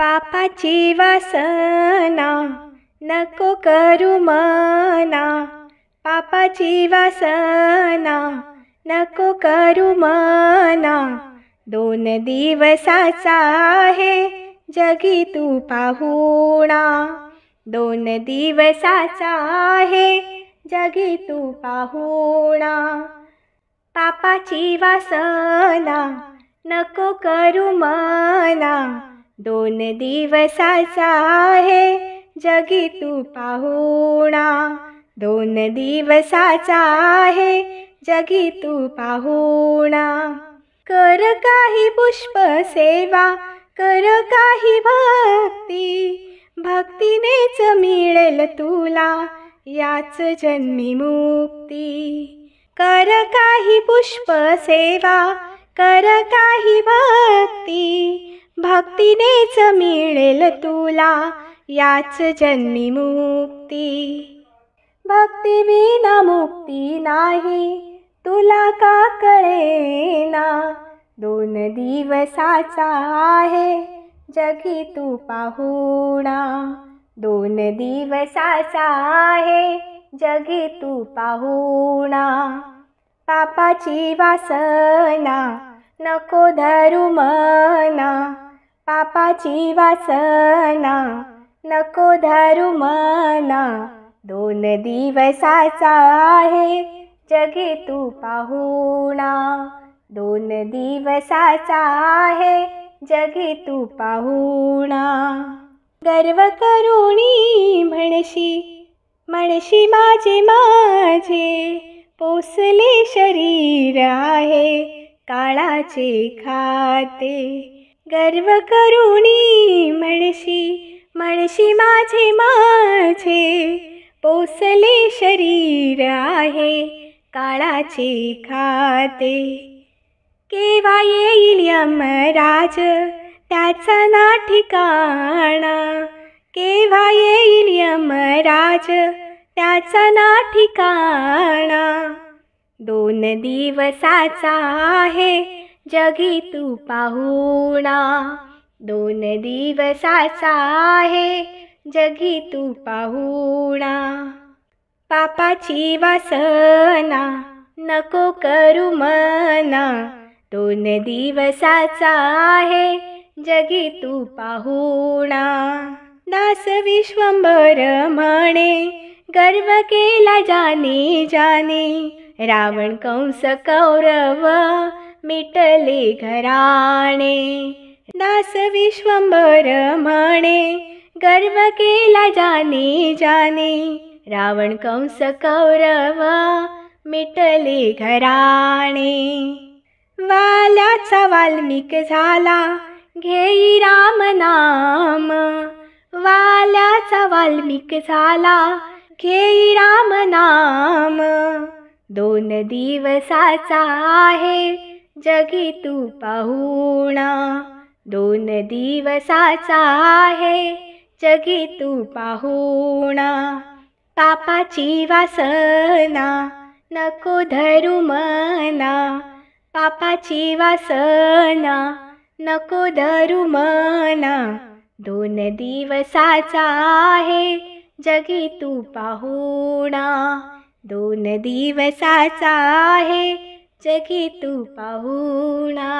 पापाची वासना नको करू मना पापाची वासना नको करू मना दोन दिवसाचा आहे जगी तू पाहुणा दोन दिवसाचा आहे जगी तू पाहुणा पापाची वासना नको करू मना दोन दिवसाचा आहे जगी तू पाहुणा दोन दिवसाचा आहे जगी तू पाहुणा कर काही पुष्प सेवा कर काही भक्ती भक्तीनेच मिळेल तुला याच जन्मी मुक्ती कर काही पुष्प सेवा कर काही भक्ती भक्तीनेच मिळेल तुला याच जन्मी मुक्ती भक्ती विना मुक्ती नाही तुला का कळेना दोन दिवसाचा आहे जगी तू पाहुणा दोन दिवसाचा आहे जगी तू पाहुणा पापाची वासना नको धरू मना पापाची वासना नको धरू मना दोन दिवसाचा आहे जगे तू पाहुणा दोन दिवसाचा आहे जगे तू पाहुणा गर्व करुणी म्हणशी म्हणशी माझे माझे पोसले शरीर आहे काळाचे खाते गर्व करुणी म्हणशी म्हणशी माझे माझे पोसले शरीर आहे काळाचे खाते केव्हा येईल यमराज त्याचा ना ठिकाणा केव्हा येईल यमराज त्याचा ना ठिकाणा दोन दिवसाचा आहे जगी तू पाहुणा दोन दिवसाचा आहे जगी तू पाहुणा पापाची वासना नको करू मना दोन दिवसाचा आहे जगी तू पाहुणा दास विश्वंबर म्हणे गर्व केला जाने जाने रावण कंस कौरव मिटले घराणे दास विश्वंबर म्हणे गर्व केला जाने जाने रावण कंस कौरव मिटले घराणे वाल्याचा वाल्मिक झाला घेई राम नाम वाल्याचा वाल्मिक झाला घेई राम नाम दोन दिवसाचा आहे जगी तू पाहुणा दोन दिवसाचा आहे जगी तू पाहुणा पापाची वासना नको धरू मना पापाची वासना नको धरू मना दोन दिवसाचा आहे जगी तू पाहुणा दोन दिवसाचा आहे जगी तू पाहुणा